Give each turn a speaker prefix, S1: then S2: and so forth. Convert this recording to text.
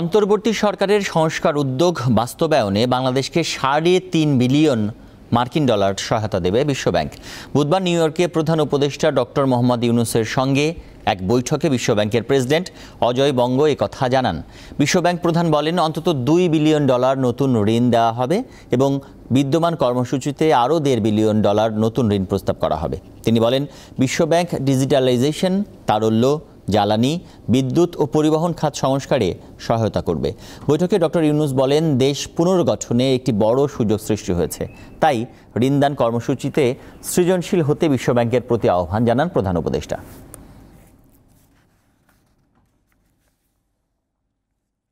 S1: অন্তর্বর্তী সরকারের সংস্কার উদ্যোগ বাস্তবায়নে বাংলাদেশকে সাড়ে তিন বিলিয়ন মার্কিন ডলার সহায়তা দেবে বিশ্বব্যাংক বুধবার নিউ ইয়র্কে প্রধান উপদেষ্টা ডক্টর মোহাম্মদ ইউনুসের সঙ্গে এক বৈঠকে বিশ্বব্যাংকের প্রেসিডেন্ট অজয় বঙ্গ কথা জানান বিশ্বব্যাংক প্রধান বলেন অন্তত দুই বিলিয়ন ডলার নতুন ঋণ দেওয়া হবে এবং বিদ্যমান কর্মসূচিতে আরও দেড় বিলিয়ন ডলার নতুন ঋণ প্রস্তাব করা হবে তিনি বলেন বিশ্বব্যাংক ডিজিটালাইজেশন তারল্য জ্বালানি বিদ্যুৎ ও পরিবহন খাত সংস্কারে সহায়তা করবে বৈঠকে ডক্টর ইউনুস বলেন দেশ পুনর্গঠনে একটি বড় সুযোগ সৃষ্টি হয়েছে তাই ঋণদান কর্মসূচিতে সৃজনশীল হতে বিশ্বব্যাংকের প্রতি আহ্বান জানান প্রধান উপদেষ্টা